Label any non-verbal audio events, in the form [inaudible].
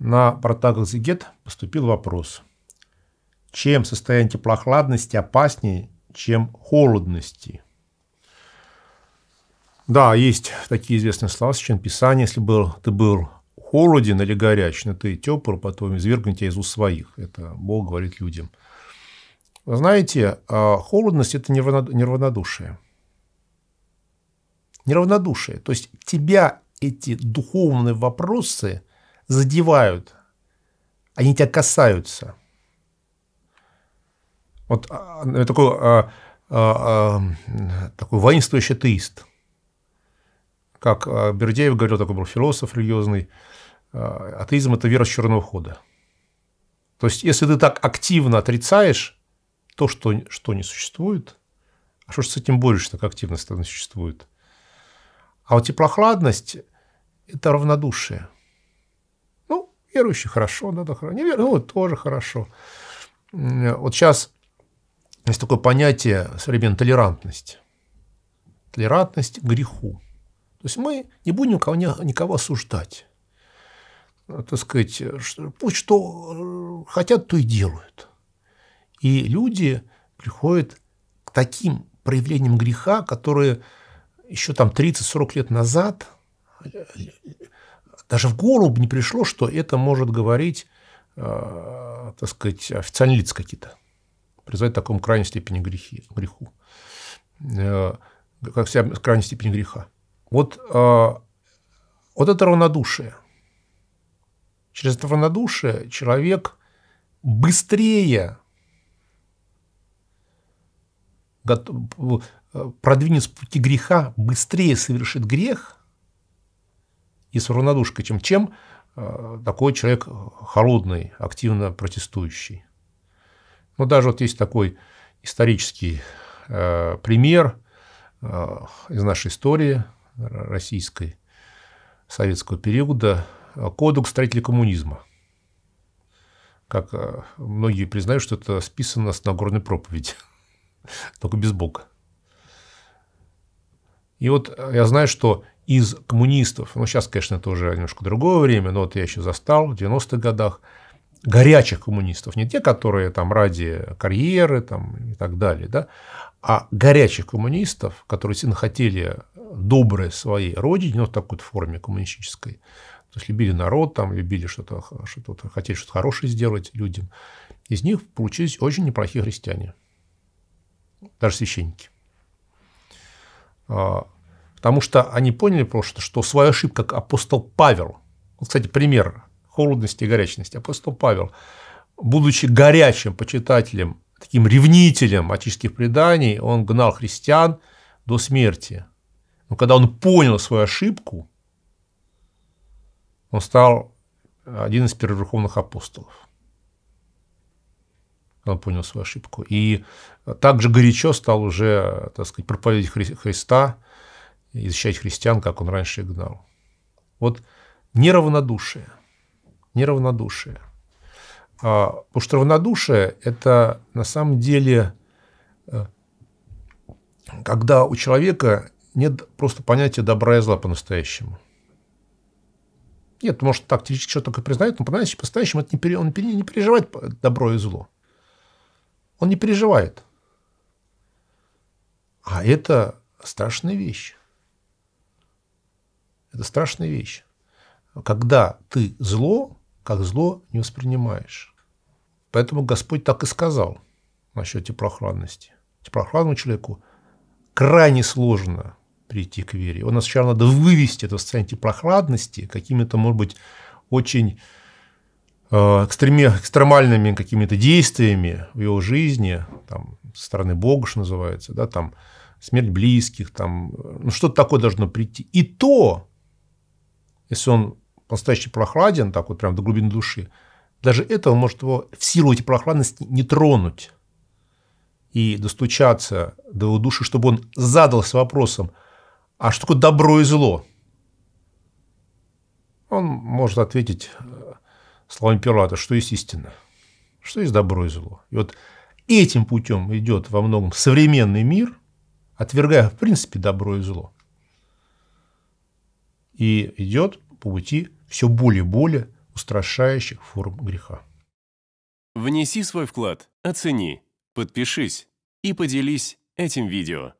на Зигет поступил вопрос. Чем состояние теплохладности опаснее, чем холодности? Да, есть такие известные слова, сочинение Писания. Если был, ты был холоден или горяч, но ты тепл, потом извергнут тебя из уст своих. Это Бог говорит людям. Вы знаете, а, холодность – это неравнодушие. Неравнодушие. То есть тебя эти духовные вопросы – задевают, они тебя касаются. Вот а, а, такой, а, такой воинствующий атеист, как Бердеев говорил, такой был философ религиозный, атеизм – это вера с черного хода. То есть, если ты так активно отрицаешь то, что, что не существует, а что же с этим борешься, так активно, если не существует? А вот теплохладность – это равнодушие – верующие хорошо, надо хорошо Неверующие ну, тоже хорошо. Вот сейчас есть такое понятие современной толерантность Толерантность к греху. То есть мы не будем никого, никого осуждать. Ну, так сказать, пусть что э, хотят, то и делают. И люди приходят к таким проявлениям греха, которые еще там 30-40 лет назад э, даже в голову не пришло, что это может говорить, э, так сказать, официальные лица какие-то, призвать к такому крайней степени грехи, греху, э, как себя крайней степени греха. Вот, э, вот это равнодушие. Через это равнодушие человек быстрее готов, э, продвинет с пути греха, быстрее совершит грех – и с равнодушкой, чем чем э, такой человек холодный, активно протестующий. Но ну, даже вот есть такой исторический э, пример э, из нашей истории российской советского периода «Кодекс строителей коммунизма». Как многие признают, что это списано с Нагорной проповеди, [laughs] только без Бога. И вот я знаю, что из коммунистов, ну, сейчас, конечно, это уже немножко другое время, но вот я еще застал в 90-х годах, горячих коммунистов, не те, которые там ради карьеры там, и так далее, да, а горячих коммунистов, которые сильно хотели доброй своей родине, ну, в такой форме коммунистической, то есть любили народ, там, любили что-то, что хотели что-то хорошее сделать людям, из них получились очень неплохие христиане, даже священники. А, Потому что они поняли просто, что свою ошибку, как апостол Павел, вот, кстати, пример холодности и горячности, апостол Павел, будучи горячим почитателем, таким ревнителем отеческих преданий, он гнал христиан до смерти. Но когда он понял свою ошибку, он стал один из первоверховных апостолов. Он понял свою ошибку. И также горячо стал уже, так сказать, проповедовать Христа, изучать христиан, как он раньше их гнал. Вот неравнодушие. Неравнодушие. А, потому что равнодушие – это на самом деле, э, когда у человека нет просто понятия добра и зла по-настоящему. Нет, может, так теоретически человек только признает, но по-настоящему это не, пере, он не переживает добро и зло. Он не переживает. А это страшная вещь. Это страшная вещь. Когда ты зло, как зло не воспринимаешь. Поэтому Господь так и сказал насчет теплохранности. Теплохранному человеку крайне сложно прийти к вере. Он сначала надо вывести это состояние теплохладности какими-то, может быть, очень э, экстремальными какими-то действиями в его жизни, там, со стороны Бога, что называется, да, там, смерть близких, там, ну, что-то такое должно прийти. И то если он по-настоящему прохладен, так вот прям до глубины души, даже это он может его в силу этой прохладности не тронуть и достучаться до его души, чтобы он задался вопросом, а что такое добро и зло? Он может ответить э, словами Пилата, что есть истина, что есть добро и зло. И вот этим путем идет во многом современный мир, отвергая в принципе добро и зло и идет по пути все более и более устрашающих форм греха. Внеси свой вклад, оцени, подпишись и поделись этим видео.